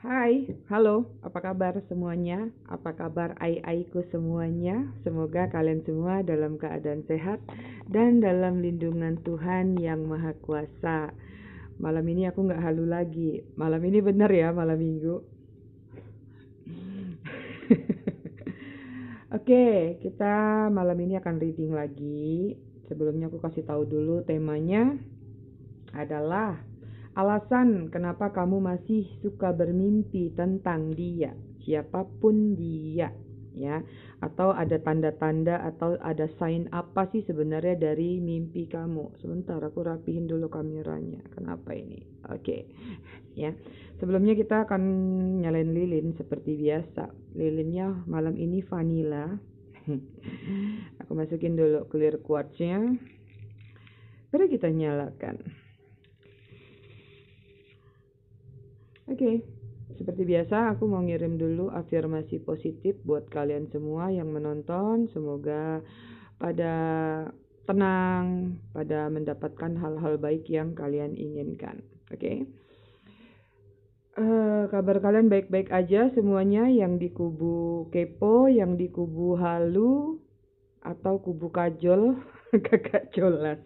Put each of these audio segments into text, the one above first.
Hai, halo, apa kabar semuanya? Apa kabar ai-aiku semuanya? Semoga kalian semua dalam keadaan sehat dan dalam lindungan Tuhan yang Maha Kuasa. Malam ini aku nggak halu lagi. Malam ini bener ya, malam minggu. Oke, kita malam ini akan reading lagi. Sebelumnya aku kasih tahu dulu temanya adalah Alasan kenapa kamu masih suka bermimpi tentang dia, siapapun dia, ya. Atau ada tanda-tanda atau ada sign apa sih sebenarnya dari mimpi kamu? Sebentar aku rapihin dulu kameranya. Kenapa ini? Oke. Okay. ya. Sebelumnya kita akan nyalain lilin seperti biasa. Lilinnya malam ini vanilla. aku masukin dulu clear quartznya. Baru kita nyalakan. Oke, okay. seperti biasa aku mau ngirim dulu afirmasi positif buat kalian semua yang menonton. Semoga pada tenang, pada mendapatkan hal-hal baik yang kalian inginkan. Oke. Okay? Uh, eh, kabar kalian baik-baik aja semuanya yang di kubu kepo, yang di kubu halu atau kubu kajol, kakak jolas.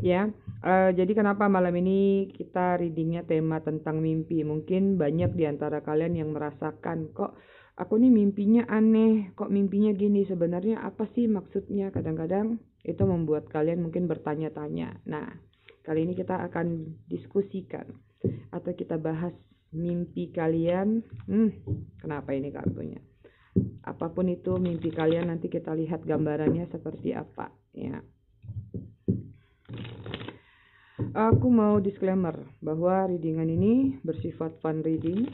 ya. Uh, jadi kenapa malam ini kita readingnya tema tentang mimpi? Mungkin banyak di antara kalian yang merasakan kok aku nih mimpinya aneh, kok mimpinya gini, sebenarnya apa sih maksudnya? Kadang-kadang itu membuat kalian mungkin bertanya-tanya. Nah, kali ini kita akan diskusikan atau kita bahas mimpi kalian. Hmm, kenapa ini kartunya? Apapun itu mimpi kalian nanti kita lihat gambarannya seperti apa, ya. Aku mau disclaimer bahwa readingan ini bersifat fun reading,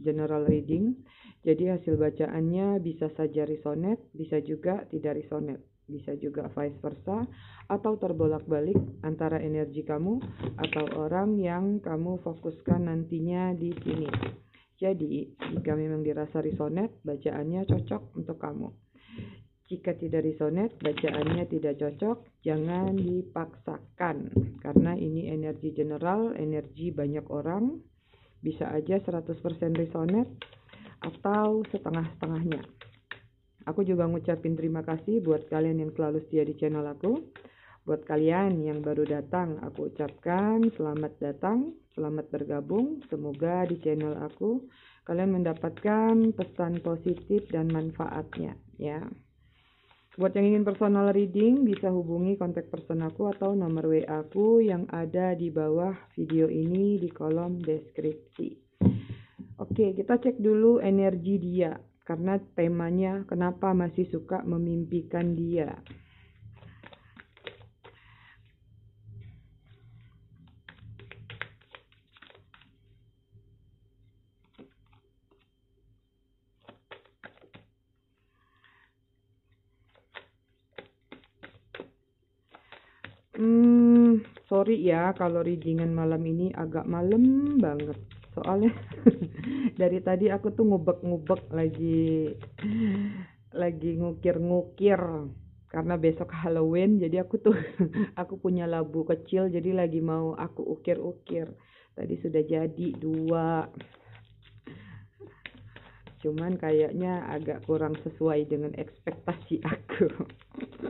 general reading. Jadi hasil bacaannya bisa saja resonate, bisa juga tidak resonate. Bisa juga vice versa atau terbolak-balik antara energi kamu atau orang yang kamu fokuskan nantinya di sini. Jadi, jika memang dirasa resonate, bacaannya cocok untuk kamu. Jika tidak disonet, bacaannya tidak cocok, jangan dipaksakan. Karena ini energi general, energi banyak orang, bisa aja 100% risonet atau setengah-setengahnya. Aku juga ngucapin terima kasih buat kalian yang selalu setia di channel aku. Buat kalian yang baru datang, aku ucapkan selamat datang, selamat bergabung. Semoga di channel aku kalian mendapatkan pesan positif dan manfaatnya ya. Buat yang ingin personal reading, bisa hubungi kontak personalku atau nomor WA aku yang ada di bawah video ini di kolom deskripsi. Oke, kita cek dulu energi dia, karena temanya kenapa masih suka memimpikan dia. Hmm, sorry ya kalau readingan malam ini agak malam banget. Soalnya dari tadi aku tuh ngubek-ngubek lagi lagi ngukir-ngukir karena besok Halloween jadi aku tuh aku punya labu kecil jadi lagi mau aku ukir-ukir. Tadi sudah jadi dua. Cuman kayaknya agak kurang sesuai dengan ekspektasi aku.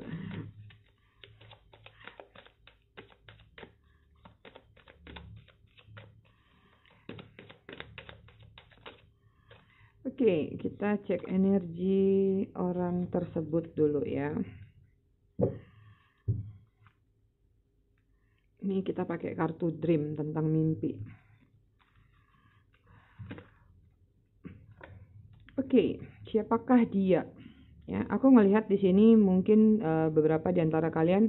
kita cek energi orang tersebut dulu ya ini kita pakai kartu dream tentang mimpi oke okay, siapakah dia ya aku melihat di sini mungkin uh, beberapa di antara kalian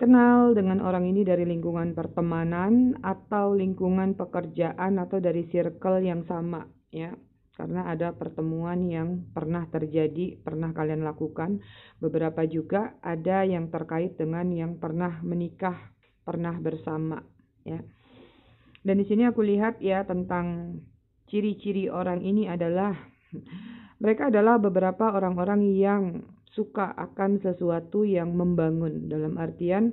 kenal dengan orang ini dari lingkungan pertemanan atau lingkungan pekerjaan atau dari circle yang sama ya karena ada pertemuan yang pernah terjadi, pernah kalian lakukan. Beberapa juga ada yang terkait dengan yang pernah menikah, pernah bersama, ya. Dan di sini aku lihat ya tentang ciri-ciri orang ini adalah mereka adalah beberapa orang-orang yang suka akan sesuatu yang membangun dalam artian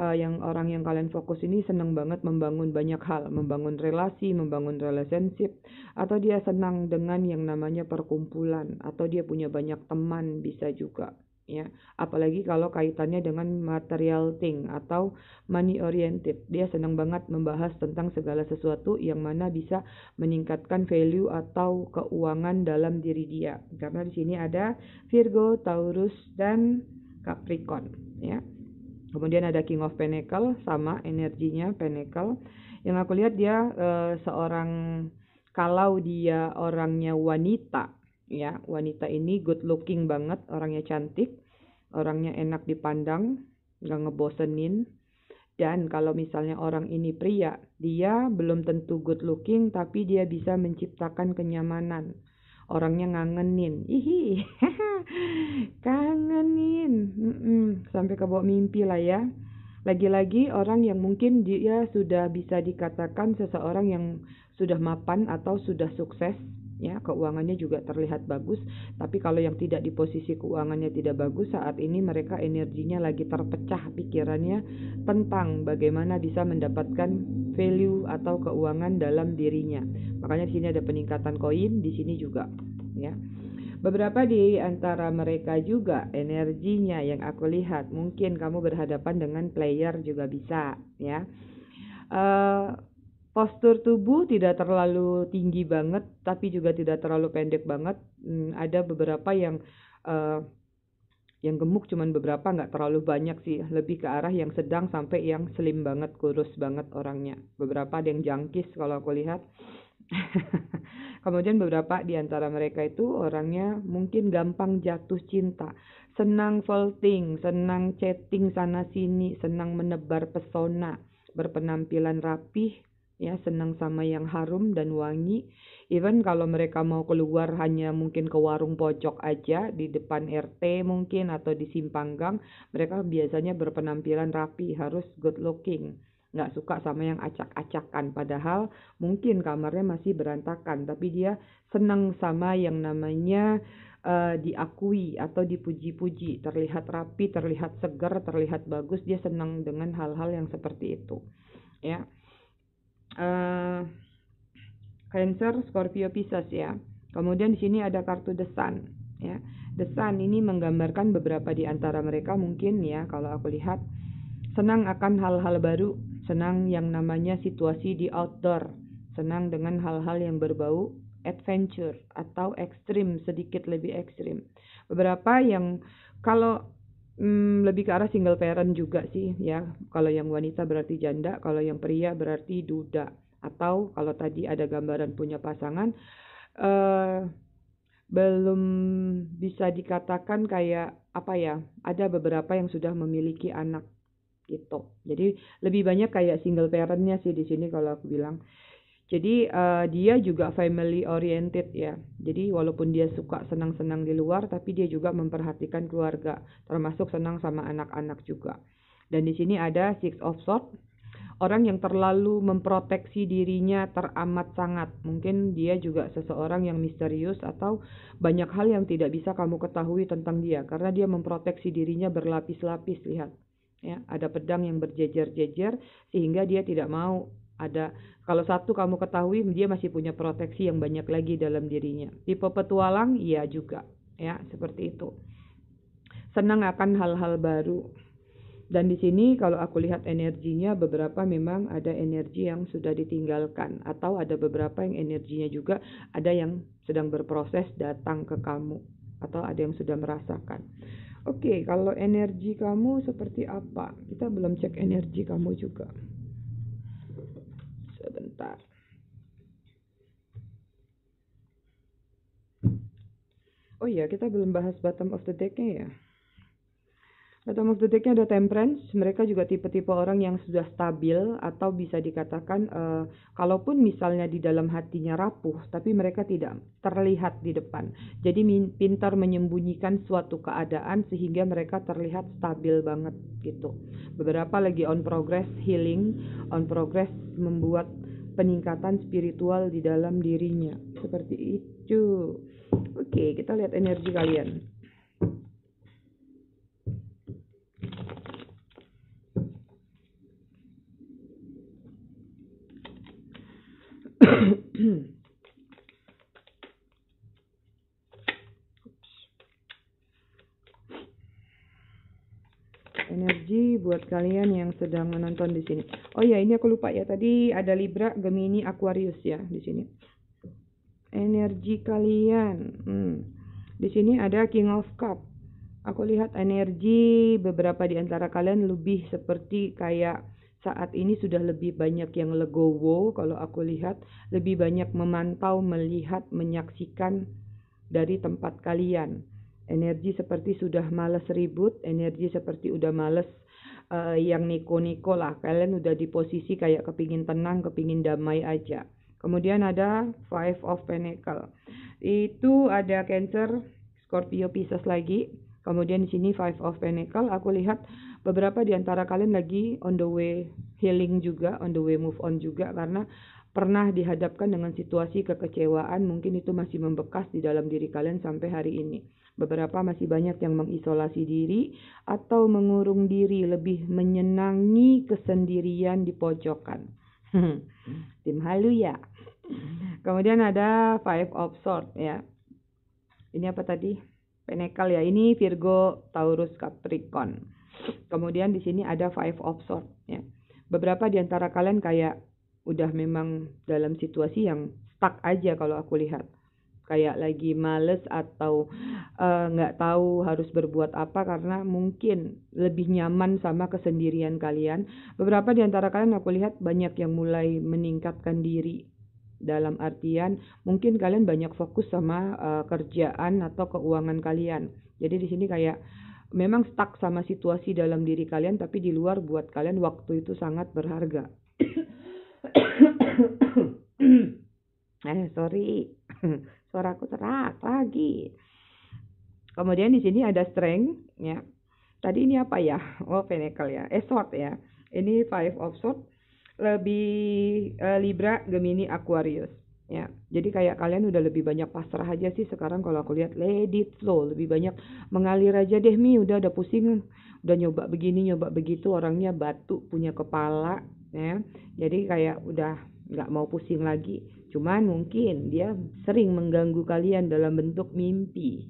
uh, yang orang yang kalian fokus ini senang banget membangun banyak hal, membangun relasi, membangun relationship, atau dia senang dengan yang namanya perkumpulan, atau dia punya banyak teman bisa juga ya apalagi kalau kaitannya dengan material thing atau money oriented dia senang banget membahas tentang segala sesuatu yang mana bisa meningkatkan value atau keuangan dalam diri dia karena di sini ada Virgo, Taurus dan Capricorn ya Kemudian ada King of Pentacle, sama energinya Pentacle. Yang aku lihat dia e, seorang kalau dia orangnya wanita, ya wanita ini good looking banget, orangnya cantik, orangnya enak dipandang, nggak ngebosenin. Dan kalau misalnya orang ini pria, dia belum tentu good looking, tapi dia bisa menciptakan kenyamanan orangnya ngangenin ihi kangenin mm -mm. sampai ke bawah mimpi lah ya lagi-lagi orang yang mungkin dia sudah bisa dikatakan seseorang yang sudah mapan atau sudah sukses ya keuangannya juga terlihat bagus tapi kalau yang tidak di posisi keuangannya tidak bagus saat ini mereka energinya lagi terpecah pikirannya tentang bagaimana bisa mendapatkan value atau keuangan dalam dirinya makanya di sini ada peningkatan koin di sini juga ya Beberapa di antara mereka juga energinya yang aku lihat mungkin kamu berhadapan dengan player juga bisa ya. Uh, postur tubuh tidak terlalu tinggi banget tapi juga tidak terlalu pendek banget hmm, ada beberapa yang uh, yang gemuk cuman beberapa nggak terlalu banyak sih lebih ke arah yang sedang sampai yang slim banget kurus banget orangnya beberapa ada yang jangkis kalau aku lihat kemudian beberapa di antara mereka itu orangnya mungkin gampang jatuh cinta senang flirting senang chatting sana sini senang menebar pesona berpenampilan rapih ya senang sama yang harum dan wangi. Even kalau mereka mau keluar hanya mungkin ke warung pojok aja di depan RT mungkin atau di simpang gang, mereka biasanya berpenampilan rapi, harus good looking. Nggak suka sama yang acak-acakan, padahal mungkin kamarnya masih berantakan, tapi dia senang sama yang namanya uh, diakui atau dipuji-puji, terlihat rapi, terlihat segar, terlihat bagus, dia senang dengan hal-hal yang seperti itu. Ya uh, Cancer, Scorpio, Pisces ya. Kemudian di sini ada kartu The Sun ya. The Sun ini menggambarkan beberapa di antara mereka mungkin ya kalau aku lihat senang akan hal-hal baru, senang yang namanya situasi di outdoor, senang dengan hal-hal yang berbau adventure atau ekstrim sedikit lebih ekstrim. Beberapa yang kalau hmm, lebih ke arah single parent juga sih ya. Kalau yang wanita berarti janda, kalau yang pria berarti duda. Atau kalau tadi ada gambaran punya pasangan, eh, belum bisa dikatakan kayak apa ya? Ada beberapa yang sudah memiliki anak gitu. Jadi lebih banyak kayak single parentnya sih di sini kalau aku bilang. Jadi uh, dia juga family oriented ya. Jadi walaupun dia suka senang-senang di luar, tapi dia juga memperhatikan keluarga, termasuk senang sama anak-anak juga. Dan di sini ada six of swords. Orang yang terlalu memproteksi dirinya teramat sangat. Mungkin dia juga seseorang yang misterius atau banyak hal yang tidak bisa kamu ketahui tentang dia karena dia memproteksi dirinya berlapis-lapis, lihat. Ya, ada pedang yang berjejer-jejer sehingga dia tidak mau ada kalau satu kamu ketahui dia masih punya proteksi yang banyak lagi dalam dirinya tipe petualang iya juga ya seperti itu senang akan hal-hal baru dan di sini kalau aku lihat energinya beberapa memang ada energi yang sudah ditinggalkan atau ada beberapa yang energinya juga ada yang sedang berproses datang ke kamu atau ada yang sudah merasakan. Oke, okay, kalau energi kamu seperti apa? Kita belum cek energi kamu juga sebentar oh iya kita belum bahas bottom of the deck-nya ya atau maksudnya ada temperance, mereka juga tipe-tipe orang yang sudah stabil atau bisa dikatakan uh, kalaupun misalnya di dalam hatinya rapuh, tapi mereka tidak terlihat di depan. Jadi pintar menyembunyikan suatu keadaan sehingga mereka terlihat stabil banget gitu. Beberapa lagi on progress healing, on progress membuat peningkatan spiritual di dalam dirinya. Seperti itu. Oke, kita lihat energi kalian. kalian yang sedang menonton di sini. Oh ya, ini aku lupa ya. Tadi ada Libra, Gemini, Aquarius ya di sini. Energi kalian. Hmm. Di sini ada King of Cup. Aku lihat energi beberapa di antara kalian lebih seperti kayak saat ini sudah lebih banyak yang legowo kalau aku lihat lebih banyak memantau melihat menyaksikan dari tempat kalian energi seperti sudah males ribut energi seperti udah males uh, yang niko neko lah kalian udah di posisi kayak kepingin tenang kepingin damai aja kemudian ada five of pentacle itu ada cancer Scorpio Pisces lagi kemudian di sini five of pentacle aku lihat beberapa di antara kalian lagi on the way healing juga on the way move on juga karena pernah dihadapkan dengan situasi kekecewaan mungkin itu masih membekas di dalam diri kalian sampai hari ini Beberapa masih banyak yang mengisolasi diri atau mengurung diri lebih menyenangi kesendirian di pojokan. Tim halu ya. Kemudian ada Five of Swords ya. Ini apa tadi? Penekal ya. Ini Virgo, Taurus, Capricorn. Kemudian di sini ada Five of Swords ya. Beberapa di antara kalian kayak udah memang dalam situasi yang stuck aja kalau aku lihat kayak lagi males atau eh, nggak uh, tahu harus berbuat apa karena mungkin lebih nyaman sama kesendirian kalian. Beberapa di antara kalian aku lihat banyak yang mulai meningkatkan diri dalam artian mungkin kalian banyak fokus sama uh, kerjaan atau keuangan kalian. Jadi di sini kayak memang stuck sama situasi dalam diri kalian tapi di luar buat kalian waktu itu sangat berharga. eh sorry. Suaraku serak lagi. Kemudian di sini ada strength ya. Tadi ini apa ya? Oh, pinnacle ya. Eh, sword ya. Ini five of Sword. lebih eh, Libra, Gemini, Aquarius ya jadi kayak kalian udah lebih banyak pasrah aja sih sekarang kalau aku lihat Lady flow lebih banyak mengalir aja deh mi udah ada pusing udah nyoba begini nyoba begitu orangnya batu punya kepala ya jadi kayak udah nggak mau pusing lagi Cuman mungkin dia sering mengganggu kalian dalam bentuk mimpi.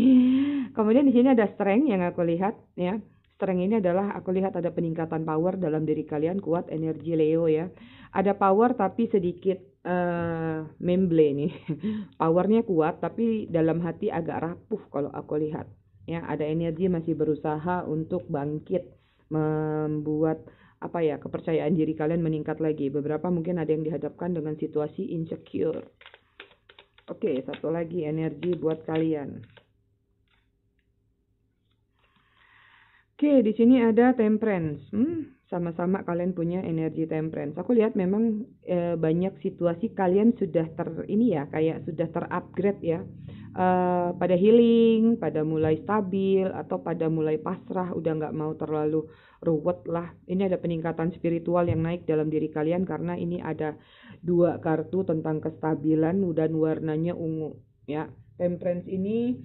Kemudian di sini ada strength yang aku lihat ya. Strength ini adalah aku lihat ada peningkatan power dalam diri kalian kuat energi Leo ya. Ada power tapi sedikit uh, memble nih. Powernya kuat tapi dalam hati agak rapuh kalau aku lihat. Ya, ada energi masih berusaha untuk bangkit membuat apa ya kepercayaan diri kalian meningkat lagi. Beberapa mungkin ada yang dihadapkan dengan situasi insecure. Oke, satu lagi energi buat kalian. Oke, di sini ada temperance. Hmm, sama-sama kalian punya energi temperance. Aku lihat memang e, banyak situasi kalian sudah ter ini ya, kayak sudah terupgrade ya uh, pada healing, pada mulai stabil atau pada mulai pasrah, udah nggak mau terlalu ruwet lah. Ini ada peningkatan spiritual yang naik dalam diri kalian karena ini ada dua kartu tentang kestabilan dan warnanya ungu ya. Temperance ini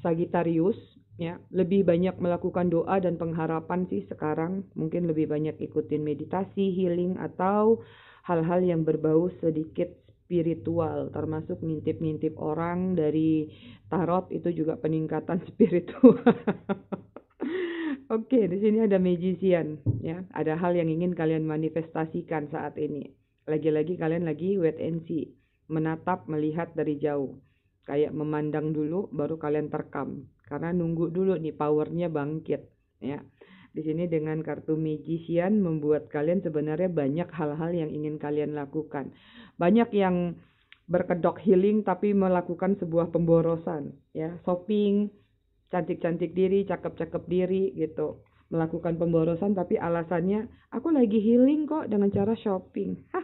Sagittarius ya, lebih banyak melakukan doa dan pengharapan sih sekarang, mungkin lebih banyak ikutin meditasi, healing atau hal-hal yang berbau sedikit spiritual termasuk ngintip-ngintip orang dari tarot itu juga peningkatan spiritual. Oke, di sini ada magician ya. Ada hal yang ingin kalian manifestasikan saat ini. Lagi-lagi kalian lagi wait and see, menatap, melihat dari jauh. Kayak memandang dulu baru kalian terkam, karena nunggu dulu nih powernya bangkit ya. Di sini dengan kartu magician membuat kalian sebenarnya banyak hal-hal yang ingin kalian lakukan. Banyak yang berkedok healing tapi melakukan sebuah pemborosan, ya, shopping, cantik-cantik diri, cakep-cakep diri gitu. Melakukan pemborosan tapi alasannya aku lagi healing kok dengan cara shopping.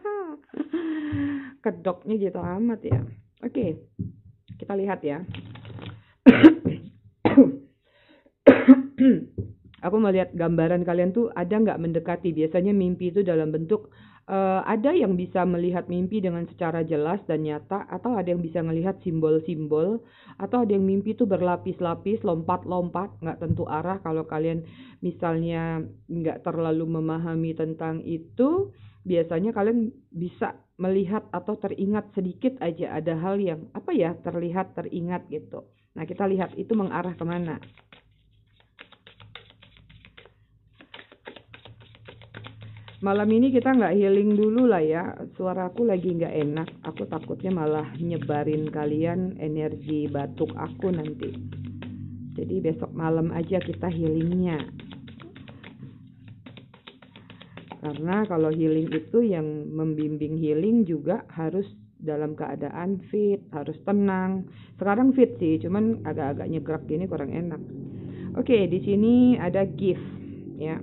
Kedoknya gitu amat ya. Oke. Kita lihat ya. aku melihat gambaran kalian tuh ada nggak mendekati. Biasanya mimpi itu dalam bentuk uh, ada yang bisa melihat mimpi dengan secara jelas dan nyata, atau ada yang bisa melihat simbol-simbol, atau ada yang mimpi itu berlapis-lapis, lompat-lompat, nggak tentu arah. Kalau kalian misalnya nggak terlalu memahami tentang itu, biasanya kalian bisa melihat atau teringat sedikit aja ada hal yang apa ya terlihat teringat gitu. Nah kita lihat itu mengarah kemana. malam ini kita nggak healing dulu lah ya. suara aku lagi nggak enak. Aku takutnya malah nyebarin kalian energi batuk aku nanti. Jadi besok malam aja kita healingnya. Karena kalau healing itu yang membimbing healing juga harus dalam keadaan fit, harus tenang. Sekarang fit sih, cuman agak-agak nyegrak gini kurang enak. Oke, di sini ada gift ya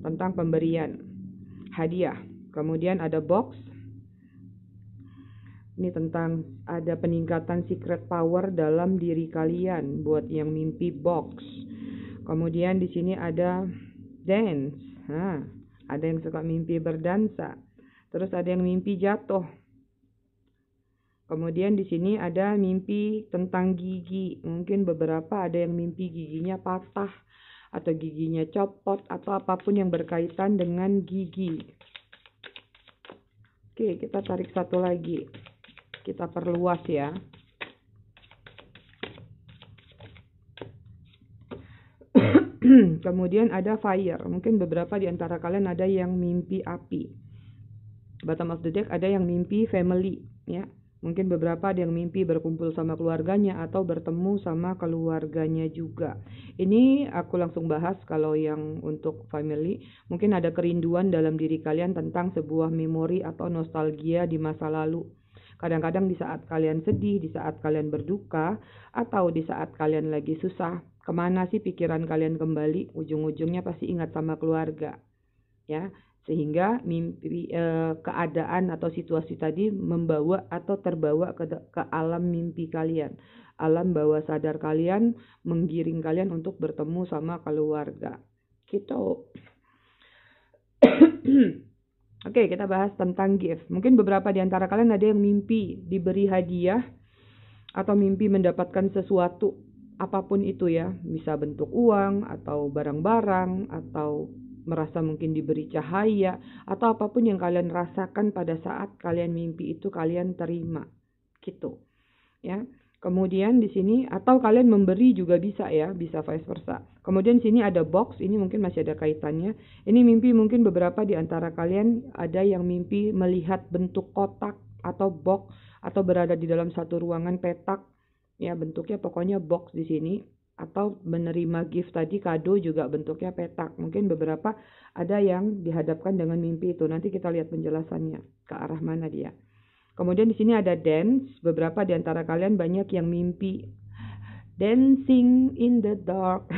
tentang pemberian hadiah. Kemudian ada box. Ini tentang ada peningkatan secret power dalam diri kalian buat yang mimpi box. Kemudian di sini ada dance. Nah, ada yang suka mimpi berdansa. Terus ada yang mimpi jatuh. Kemudian di sini ada mimpi tentang gigi. Mungkin beberapa ada yang mimpi giginya patah atau giginya copot atau apapun yang berkaitan dengan gigi. Oke, kita tarik satu lagi. Kita perluas ya. Kemudian ada fire. Mungkin beberapa di antara kalian ada yang mimpi api. Bottom of the deck ada yang mimpi family, ya Mungkin beberapa ada yang mimpi berkumpul sama keluarganya atau bertemu sama keluarganya juga. Ini aku langsung bahas kalau yang untuk family, mungkin ada kerinduan dalam diri kalian tentang sebuah memori atau nostalgia di masa lalu. Kadang-kadang di saat kalian sedih, di saat kalian berduka, atau di saat kalian lagi susah, kemana sih pikiran kalian kembali? Ujung-ujungnya pasti ingat sama keluarga. Ya, sehingga mimpi e, keadaan atau situasi tadi membawa atau terbawa ke ke alam mimpi kalian. Alam bawah sadar kalian menggiring kalian untuk bertemu sama keluarga. Gitu. Oke, kita bahas tentang gift. Mungkin beberapa di antara kalian ada yang mimpi diberi hadiah atau mimpi mendapatkan sesuatu apapun itu ya, bisa bentuk uang atau barang-barang atau merasa mungkin diberi cahaya, atau apapun yang kalian rasakan pada saat kalian mimpi itu kalian terima. Gitu. Ya. Kemudian di sini atau kalian memberi juga bisa ya, bisa vice versa. Kemudian di sini ada box, ini mungkin masih ada kaitannya. Ini mimpi mungkin beberapa di antara kalian ada yang mimpi melihat bentuk kotak atau box atau berada di dalam satu ruangan petak ya bentuknya pokoknya box di sini atau menerima gift tadi kado juga bentuknya petak. Mungkin beberapa ada yang dihadapkan dengan mimpi itu. Nanti kita lihat penjelasannya ke arah mana dia. Kemudian di sini ada dance. Beberapa di antara kalian banyak yang mimpi dancing in the dark.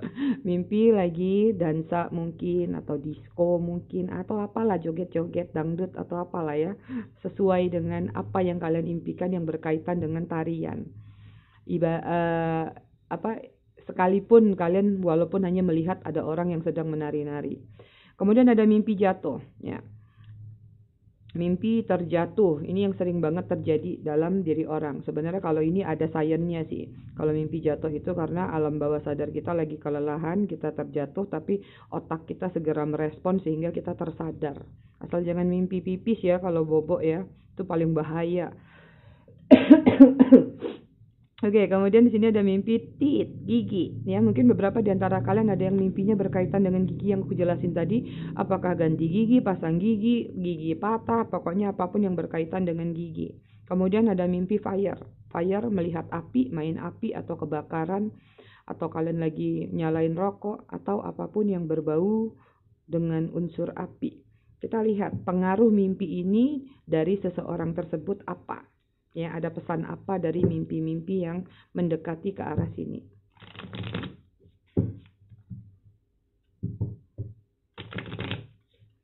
mimpi lagi dansa mungkin atau disco mungkin atau apalah joget-joget dangdut atau apalah ya sesuai dengan apa yang kalian impikan yang berkaitan dengan tarian. Iba uh, apa sekalipun kalian walaupun hanya melihat ada orang yang sedang menari-nari. Kemudian ada mimpi jatuh, ya. Mimpi terjatuh, ini yang sering banget terjadi dalam diri orang. Sebenarnya kalau ini ada sayangnya sih. Kalau mimpi jatuh itu karena alam bawah sadar kita lagi kelelahan, kita terjatuh tapi otak kita segera merespon sehingga kita tersadar. Asal jangan mimpi pipis ya kalau bobok ya, itu paling bahaya. Oke, kemudian di sini ada mimpi tit, gigi. Ya, mungkin beberapa di antara kalian ada yang mimpinya berkaitan dengan gigi yang aku jelasin tadi, apakah ganti gigi, pasang gigi, gigi patah, pokoknya apapun yang berkaitan dengan gigi. Kemudian ada mimpi fire. Fire melihat api, main api atau kebakaran atau kalian lagi nyalain rokok atau apapun yang berbau dengan unsur api. Kita lihat pengaruh mimpi ini dari seseorang tersebut apa ya ada pesan apa dari mimpi-mimpi yang mendekati ke arah sini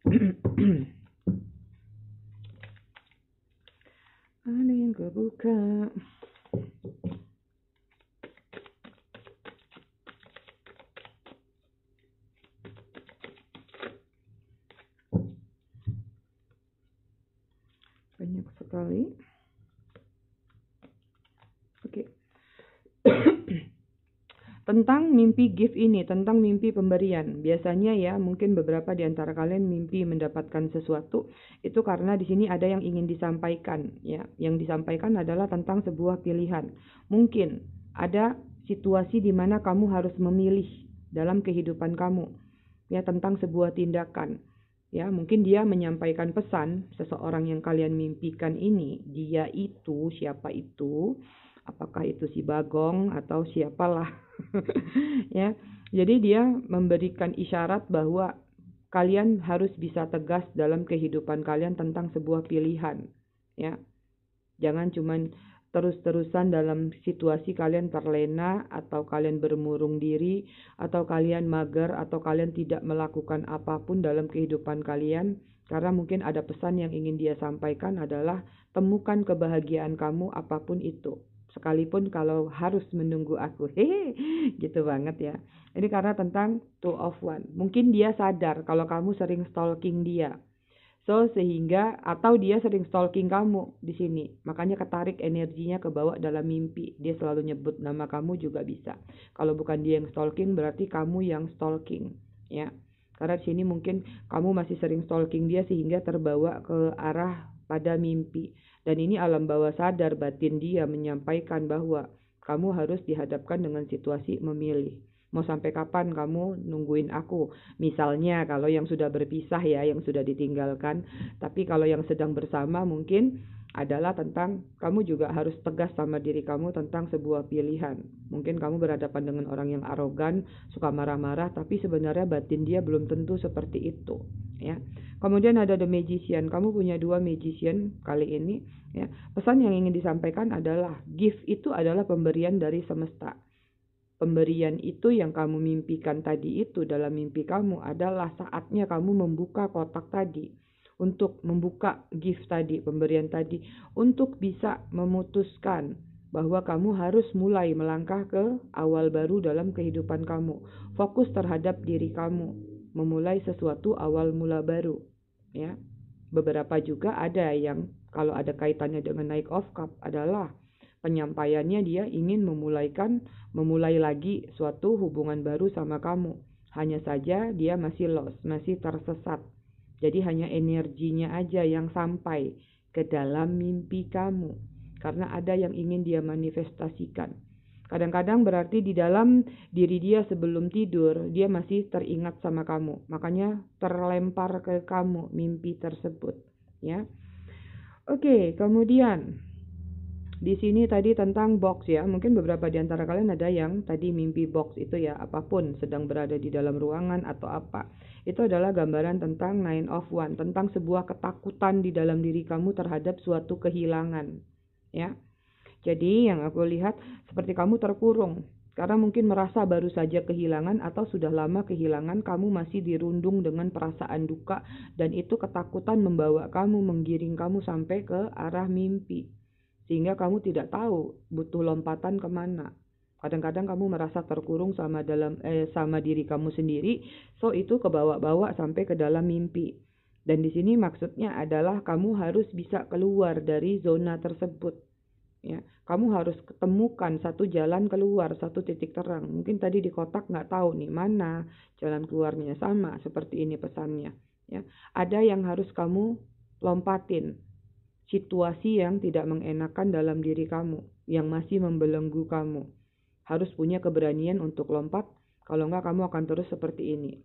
ada yang buka? banyak sekali tentang mimpi gift ini, tentang mimpi pemberian. Biasanya ya, mungkin beberapa di antara kalian mimpi mendapatkan sesuatu itu karena di sini ada yang ingin disampaikan ya. Yang disampaikan adalah tentang sebuah pilihan. Mungkin ada situasi di mana kamu harus memilih dalam kehidupan kamu ya tentang sebuah tindakan. Ya, mungkin dia menyampaikan pesan seseorang yang kalian mimpikan ini, dia itu siapa itu apakah itu si Bagong atau siapalah ya jadi dia memberikan isyarat bahwa kalian harus bisa tegas dalam kehidupan kalian tentang sebuah pilihan ya jangan cuman terus-terusan dalam situasi kalian terlena atau kalian bermurung diri atau kalian mager atau kalian tidak melakukan apapun dalam kehidupan kalian karena mungkin ada pesan yang ingin dia sampaikan adalah temukan kebahagiaan kamu apapun itu sekalipun kalau harus menunggu aku hehe gitu banget ya ini karena tentang two of one mungkin dia sadar kalau kamu sering stalking dia so sehingga atau dia sering stalking kamu di sini makanya ketarik energinya ke bawah dalam mimpi dia selalu nyebut nama kamu juga bisa kalau bukan dia yang stalking berarti kamu yang stalking ya karena di sini mungkin kamu masih sering stalking dia sehingga terbawa ke arah pada mimpi dan ini alam bawah sadar batin dia menyampaikan bahwa kamu harus dihadapkan dengan situasi memilih. Mau sampai kapan kamu nungguin aku? Misalnya kalau yang sudah berpisah ya, yang sudah ditinggalkan, tapi kalau yang sedang bersama mungkin adalah tentang kamu juga harus tegas sama diri kamu tentang sebuah pilihan. Mungkin kamu berhadapan dengan orang yang arogan, suka marah-marah, tapi sebenarnya batin dia belum tentu seperti itu, ya. Kemudian ada the magician. Kamu punya dua magician kali ini, ya. Pesan yang ingin disampaikan adalah gift itu adalah pemberian dari semesta. Pemberian itu yang kamu mimpikan tadi itu dalam mimpi kamu adalah saatnya kamu membuka kotak tadi untuk membuka gift tadi, pemberian tadi, untuk bisa memutuskan bahwa kamu harus mulai melangkah ke awal baru dalam kehidupan kamu. Fokus terhadap diri kamu, memulai sesuatu awal mula baru, ya. Beberapa juga ada yang kalau ada kaitannya dengan naik off cup adalah penyampaiannya dia ingin memulaikan memulai lagi suatu hubungan baru sama kamu. Hanya saja dia masih lost, masih tersesat jadi hanya energinya aja yang sampai ke dalam mimpi kamu karena ada yang ingin dia manifestasikan. Kadang-kadang berarti di dalam diri dia sebelum tidur dia masih teringat sama kamu. Makanya terlempar ke kamu mimpi tersebut, ya. Oke, kemudian di sini tadi tentang box ya, mungkin beberapa di antara kalian ada yang tadi mimpi box itu ya, apapun sedang berada di dalam ruangan atau apa itu adalah gambaran tentang nine of one, tentang sebuah ketakutan di dalam diri kamu terhadap suatu kehilangan, ya. Jadi yang aku lihat seperti kamu terkurung karena mungkin merasa baru saja kehilangan atau sudah lama kehilangan kamu masih dirundung dengan perasaan duka dan itu ketakutan membawa kamu menggiring kamu sampai ke arah mimpi sehingga kamu tidak tahu butuh lompatan kemana kadang-kadang kamu merasa terkurung sama dalam eh, sama diri kamu sendiri so itu kebawa-bawa sampai ke dalam mimpi dan di sini maksudnya adalah kamu harus bisa keluar dari zona tersebut ya kamu harus ketemukan satu jalan keluar satu titik terang mungkin tadi di kotak nggak tahu nih mana jalan keluarnya sama seperti ini pesannya ya ada yang harus kamu lompatin situasi yang tidak mengenakan dalam diri kamu yang masih membelenggu kamu harus punya keberanian untuk lompat, kalau enggak kamu akan terus seperti ini.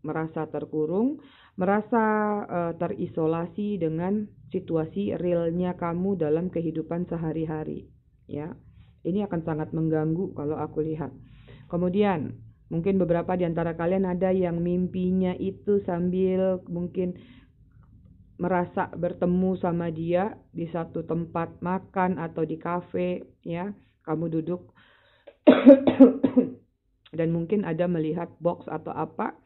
Merasa terkurung, merasa uh, terisolasi dengan situasi realnya kamu dalam kehidupan sehari-hari, ya. Ini akan sangat mengganggu kalau aku lihat. Kemudian, mungkin beberapa di antara kalian ada yang mimpinya itu sambil mungkin merasa bertemu sama dia di satu tempat makan atau di kafe ya kamu duduk dan mungkin ada melihat box atau apa.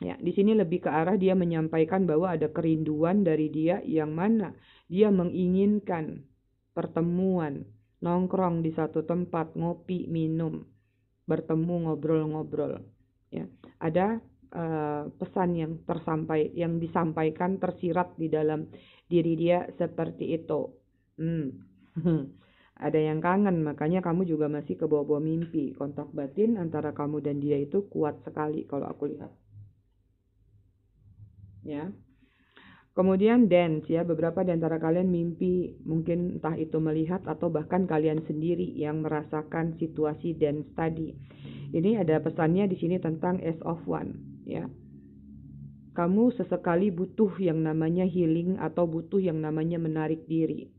Ya, di sini lebih ke arah dia menyampaikan bahwa ada kerinduan dari dia yang mana dia menginginkan pertemuan, nongkrong di satu tempat, ngopi, minum, bertemu, ngobrol-ngobrol. Ya, ada uh, pesan yang tersampai, yang disampaikan tersirat di dalam diri dia seperti itu. Hmm. ada yang kangen, makanya kamu juga masih ke bawa mimpi. Kontak batin antara kamu dan dia itu kuat sekali kalau aku lihat. Ya. Kemudian dance ya, beberapa di antara kalian mimpi mungkin entah itu melihat atau bahkan kalian sendiri yang merasakan situasi dance tadi. Ini ada pesannya di sini tentang S of One ya. Kamu sesekali butuh yang namanya healing atau butuh yang namanya menarik diri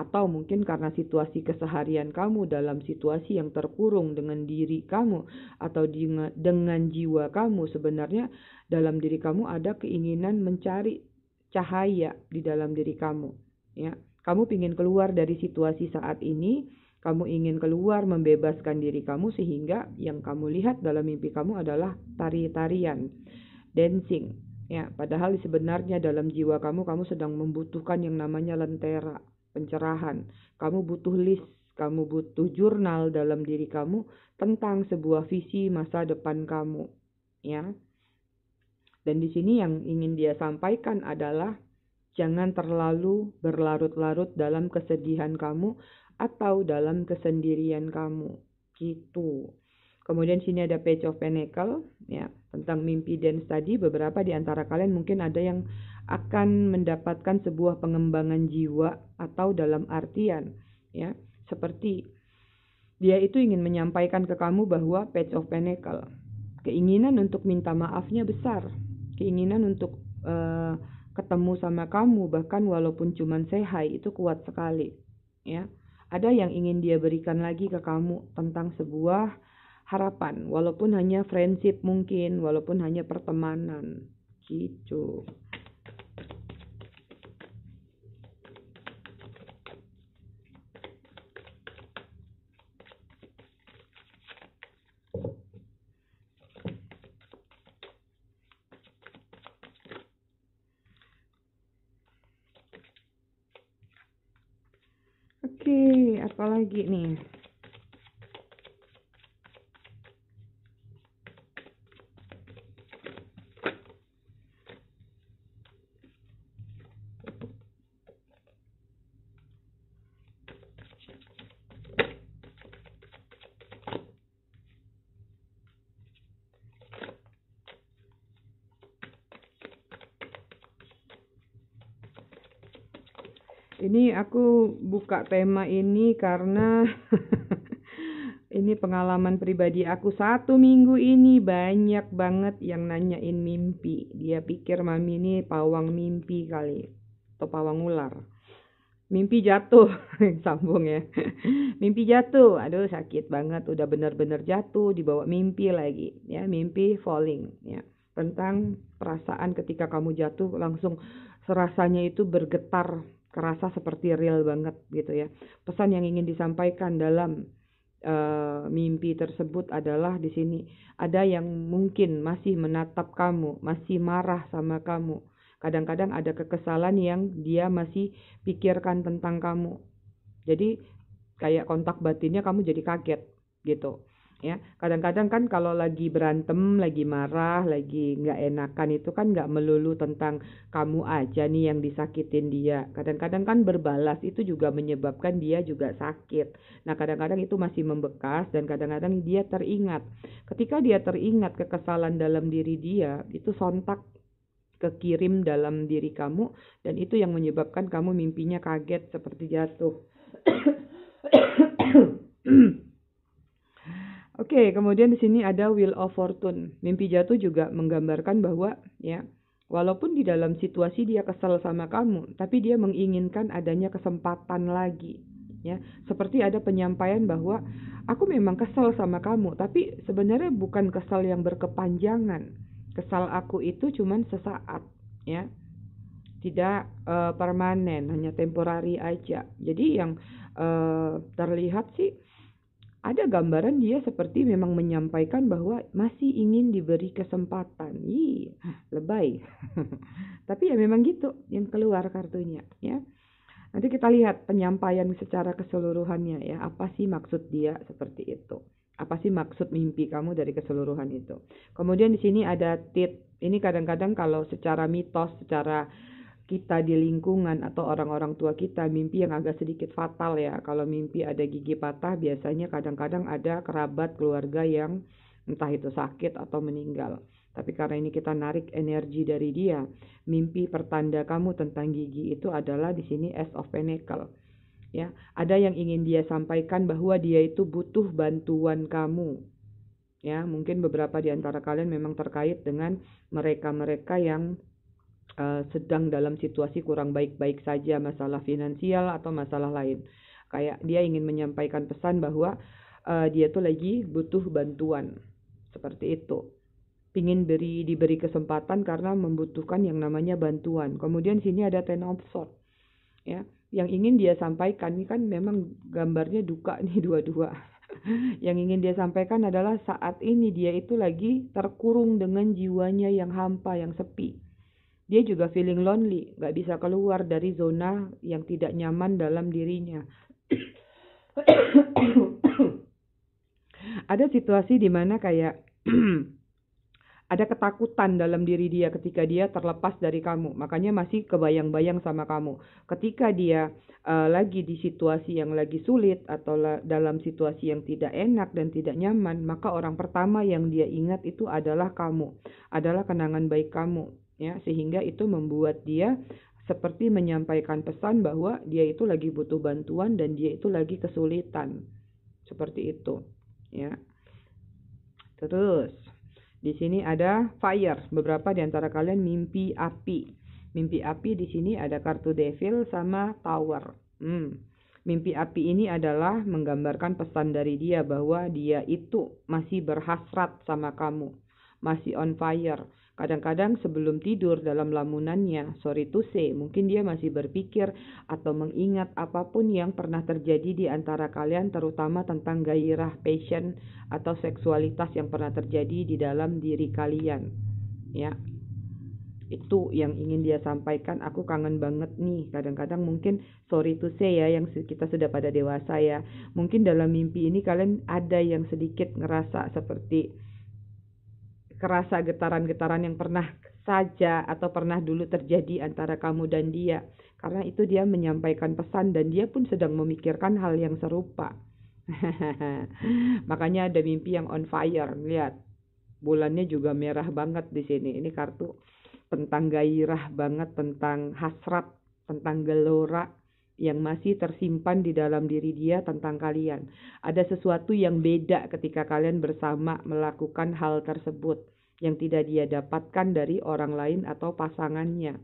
atau mungkin karena situasi keseharian kamu dalam situasi yang terkurung dengan diri kamu atau dengan jiwa kamu sebenarnya dalam diri kamu ada keinginan mencari cahaya di dalam diri kamu ya kamu ingin keluar dari situasi saat ini kamu ingin keluar membebaskan diri kamu sehingga yang kamu lihat dalam mimpi kamu adalah tari-tarian dancing ya padahal sebenarnya dalam jiwa kamu kamu sedang membutuhkan yang namanya lentera pencerahan. Kamu butuh list, kamu butuh jurnal dalam diri kamu tentang sebuah visi masa depan kamu, ya. Dan di sini yang ingin dia sampaikan adalah jangan terlalu berlarut-larut dalam kesedihan kamu atau dalam kesendirian kamu. Gitu. Kemudian sini ada page of pinnacle ya, tentang mimpi dan tadi beberapa di antara kalian mungkin ada yang akan mendapatkan sebuah pengembangan jiwa atau dalam artian ya, seperti dia itu ingin menyampaikan ke kamu bahwa page of pinnacle keinginan untuk minta maafnya besar, keinginan untuk uh, ketemu sama kamu bahkan walaupun cuman sehai itu kuat sekali ya. Ada yang ingin dia berikan lagi ke kamu tentang sebuah harapan, walaupun hanya friendship mungkin, walaupun hanya pertemanan. Gitu. Oke, apa lagi nih? ini aku buka tema ini karena ini pengalaman pribadi aku satu minggu ini banyak banget yang nanyain mimpi. Dia pikir mami ini pawang mimpi kali atau pawang ular. Mimpi jatuh, sambung ya. mimpi jatuh, aduh sakit banget, udah bener-bener jatuh, dibawa mimpi lagi, ya mimpi falling, ya tentang perasaan ketika kamu jatuh langsung serasanya itu bergetar kerasa seperti real banget gitu ya. Pesan yang ingin disampaikan dalam uh, mimpi tersebut adalah di sini ada yang mungkin masih menatap kamu, masih marah sama kamu. Kadang-kadang ada kekesalan yang dia masih pikirkan tentang kamu. Jadi kayak kontak batinnya kamu jadi kaget gitu ya kadang-kadang kan kalau lagi berantem lagi marah lagi nggak enakan itu kan nggak melulu tentang kamu aja nih yang disakitin dia kadang-kadang kan berbalas itu juga menyebabkan dia juga sakit nah kadang-kadang itu masih membekas dan kadang-kadang dia teringat ketika dia teringat kekesalan dalam diri dia itu sontak kekirim dalam diri kamu dan itu yang menyebabkan kamu mimpinya kaget seperti jatuh Oke, okay, kemudian di sini ada Will of Fortune. Mimpi jatuh juga menggambarkan bahwa ya, walaupun di dalam situasi dia kesal sama kamu, tapi dia menginginkan adanya kesempatan lagi. Ya, seperti ada penyampaian bahwa aku memang kesal sama kamu, tapi sebenarnya bukan kesal yang berkepanjangan. Kesal aku itu cuman sesaat, ya. Tidak uh, permanen, hanya temporari aja. Jadi yang uh, terlihat sih ada gambaran dia seperti memang menyampaikan bahwa masih ingin diberi kesempatan. Ih, ah, lebay. Tapi ya memang gitu yang keluar kartunya, ya. Nanti kita lihat penyampaian secara keseluruhannya ya, apa sih maksud dia seperti itu. Apa sih maksud mimpi kamu dari keseluruhan itu. Kemudian di sini ada tit. Ini kadang-kadang kalau secara mitos, secara kita di lingkungan atau orang-orang tua kita mimpi yang agak sedikit fatal ya. Kalau mimpi ada gigi patah biasanya kadang-kadang ada kerabat keluarga yang entah itu sakit atau meninggal. Tapi karena ini kita narik energi dari dia, mimpi pertanda kamu tentang gigi itu adalah di sini S of Pentacle. Ya, ada yang ingin dia sampaikan bahwa dia itu butuh bantuan kamu. Ya, mungkin beberapa di antara kalian memang terkait dengan mereka-mereka yang Eh, sedang dalam situasi kurang baik-baik saja masalah finansial atau masalah lain kayak dia ingin menyampaikan pesan bahwa uh, dia tuh lagi butuh bantuan seperti itu pingin beri diberi kesempatan karena membutuhkan yang namanya bantuan kemudian sini ada ten of sword ya yang ingin dia sampaikan ini kan memang gambarnya duka nih dua-dua yang ingin dia sampaikan adalah saat ini dia itu lagi terkurung dengan jiwanya yang hampa yang sepi dia juga feeling lonely, nggak bisa keluar dari zona yang tidak nyaman dalam dirinya. ada situasi di mana kayak ada ketakutan dalam diri dia ketika dia terlepas dari kamu. Makanya masih kebayang-bayang sama kamu. Ketika dia uh, lagi di situasi yang lagi sulit atau la dalam situasi yang tidak enak dan tidak nyaman, maka orang pertama yang dia ingat itu adalah kamu, adalah kenangan baik kamu ya sehingga itu membuat dia seperti menyampaikan pesan bahwa dia itu lagi butuh bantuan dan dia itu lagi kesulitan seperti itu ya terus di sini ada fire beberapa di antara kalian mimpi api mimpi api di sini ada kartu devil sama tower hmm. mimpi api ini adalah menggambarkan pesan dari dia bahwa dia itu masih berhasrat sama kamu masih on fire Kadang-kadang sebelum tidur dalam lamunannya, sorry to say, mungkin dia masih berpikir atau mengingat apapun yang pernah terjadi di antara kalian terutama tentang gairah passion atau seksualitas yang pernah terjadi di dalam diri kalian. Ya, itu yang ingin dia sampaikan aku kangen banget nih kadang-kadang mungkin sorry to say ya yang kita sudah pada dewasa ya mungkin dalam mimpi ini kalian ada yang sedikit ngerasa seperti kerasa getaran-getaran yang pernah saja atau pernah dulu terjadi antara kamu dan dia. Karena itu dia menyampaikan pesan dan dia pun sedang memikirkan hal yang serupa. Makanya ada mimpi yang on fire, lihat. Bulannya juga merah banget di sini. Ini kartu tentang gairah banget, tentang hasrat, tentang gelora, yang masih tersimpan di dalam diri dia tentang kalian. Ada sesuatu yang beda ketika kalian bersama melakukan hal tersebut yang tidak dia dapatkan dari orang lain atau pasangannya.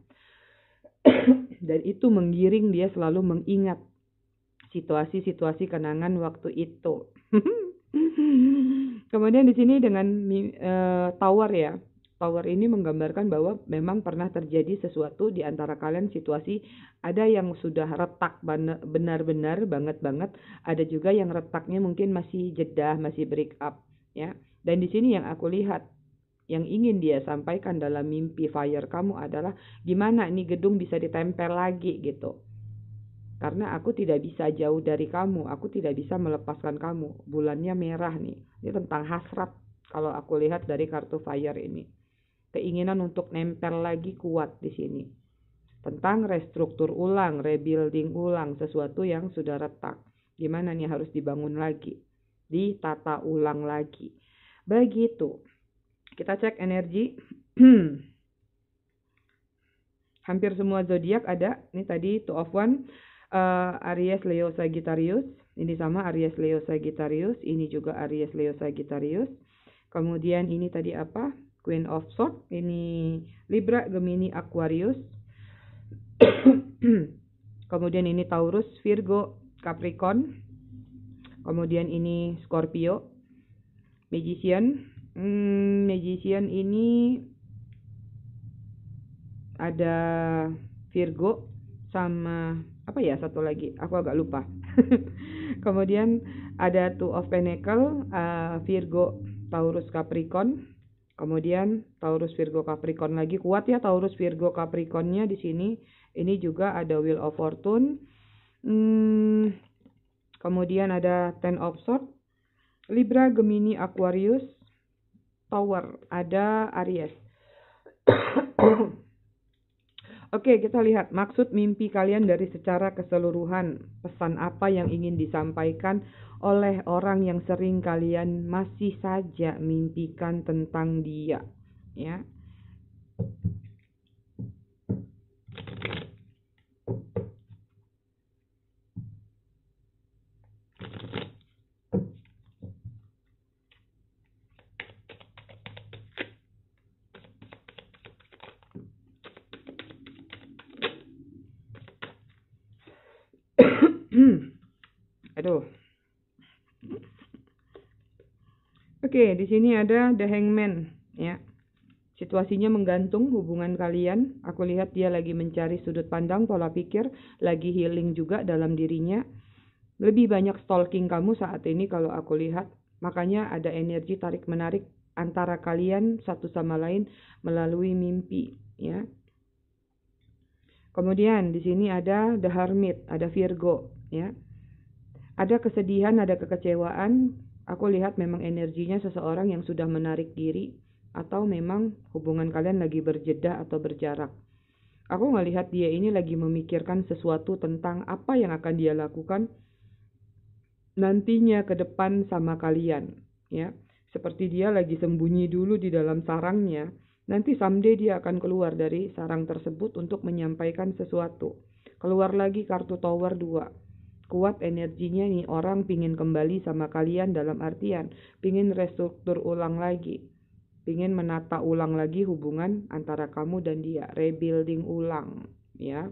Dan itu menggiring dia selalu mengingat situasi-situasi kenangan waktu itu. Kemudian di sini dengan uh, eh, tower ya Power ini menggambarkan bahwa memang pernah terjadi sesuatu di antara kalian situasi ada yang sudah retak benar-benar banget-banget, ada juga yang retaknya mungkin masih jeda, masih break up, ya. Dan di sini yang aku lihat yang ingin dia sampaikan dalam mimpi fire kamu adalah gimana ini gedung bisa ditempel lagi gitu. Karena aku tidak bisa jauh dari kamu, aku tidak bisa melepaskan kamu. Bulannya merah nih. Ini tentang hasrat kalau aku lihat dari kartu fire ini keinginan untuk nempel lagi kuat di sini. Tentang restruktur ulang, rebuilding ulang, sesuatu yang sudah retak. Gimana nih harus dibangun lagi, ditata ulang lagi. Begitu. Kita cek energi. Hampir semua zodiak ada. Ini tadi two of one. Uh, Aries, Leo, Sagittarius. Ini sama Aries, Leo, Sagittarius. Ini juga Aries, Leo, Sagittarius. Kemudian ini tadi apa? Queen of Swords ini Libra Gemini Aquarius kemudian ini Taurus Virgo Capricorn kemudian ini Scorpio Magician hmm, Magician ini ada Virgo sama apa ya satu lagi aku agak lupa kemudian ada Two of Pentacle uh, Virgo Taurus Capricorn Kemudian Taurus Virgo Capricorn lagi kuat ya Taurus Virgo Capricornnya di sini ini juga ada Wheel of Fortune. Hmm, kemudian ada Ten of Swords, Libra, Gemini, Aquarius, Tower, ada Aries. Oke, kita lihat maksud mimpi kalian dari secara keseluruhan. Pesan apa yang ingin disampaikan oleh orang yang sering kalian masih saja mimpikan tentang dia, ya. Oke, di sini ada the hangman ya. Situasinya menggantung hubungan kalian. Aku lihat dia lagi mencari sudut pandang, pola pikir, lagi healing juga dalam dirinya. Lebih banyak stalking kamu saat ini kalau aku lihat. Makanya ada energi tarik-menarik antara kalian satu sama lain melalui mimpi, ya. Kemudian di sini ada The Hermit, ada Virgo, ya. Ada kesedihan, ada kekecewaan, Aku lihat memang energinya seseorang yang sudah menarik diri atau memang hubungan kalian lagi berjeda atau berjarak. Aku nggak lihat dia ini lagi memikirkan sesuatu tentang apa yang akan dia lakukan nantinya ke depan sama kalian, ya. Seperti dia lagi sembunyi dulu di dalam sarangnya, nanti someday dia akan keluar dari sarang tersebut untuk menyampaikan sesuatu. Keluar lagi kartu tower 2 kuat energinya nih orang pingin kembali sama kalian dalam artian pingin restruktur ulang lagi pingin menata ulang lagi hubungan antara kamu dan dia rebuilding ulang ya